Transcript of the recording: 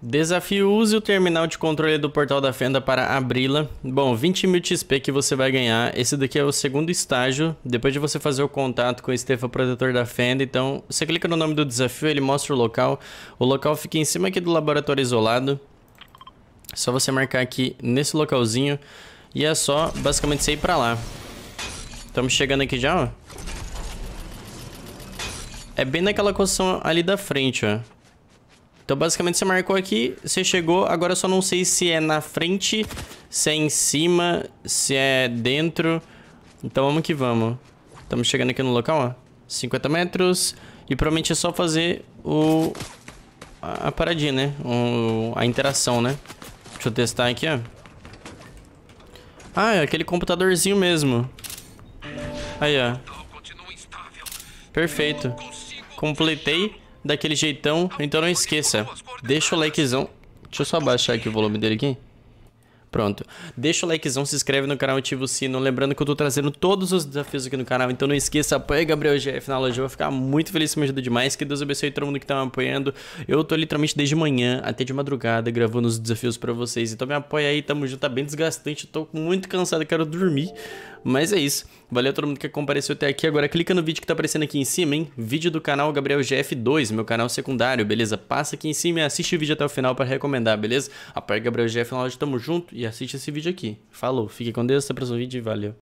Desafio use o terminal de controle do portal da fenda para abri-la. Bom, 20 mil XP que você vai ganhar. Esse daqui é o segundo estágio. Depois de você fazer o contato com o Estefa Protetor da Fenda. Então, você clica no nome do desafio, ele mostra o local. O local fica em cima aqui do laboratório isolado. só você marcar aqui nesse localzinho. E é só, basicamente, você ir pra lá. Estamos chegando aqui já, ó. É bem naquela construção ali da frente, ó. Então, basicamente, você marcou aqui, você chegou. Agora eu só não sei se é na frente, se é em cima, se é dentro. Então, vamos que vamos. Estamos chegando aqui no local, ó. 50 metros. E provavelmente é só fazer o... A, paradinha, né? O, a interação, né? Deixa eu testar aqui, ó. Ah, é aquele computadorzinho mesmo. Aí, ó. Então, Perfeito. Completei daquele jeitão. Então não esqueça, deixa o likezão. Deixa eu só baixar aqui o volume dele aqui. Pronto. Deixa o likezão, se inscreve no canal, ativa o sino. Lembrando que eu tô trazendo todos os desafios aqui no canal, então não esqueça, apoia Gabriel GF na loja. Eu vou ficar muito feliz, me ajuda demais. Que Deus abençoe todo mundo que tá me apoiando. Eu tô literalmente desde manhã até de madrugada gravando os desafios pra vocês. Então me apoia aí, tamo junto, tá bem desgastante. tô muito cansado, quero dormir. Mas é isso. Valeu a todo mundo que compareceu até aqui. Agora clica no vídeo que tá aparecendo aqui em cima, hein? Vídeo do canal Gabriel GF2, meu canal secundário, beleza? Passa aqui em cima e assiste o vídeo até o final para recomendar, beleza? Aperta Gabriel GF na loja, tamo junto e assiste esse vídeo aqui. Falou, fique com Deus, até o próximo vídeo e valeu.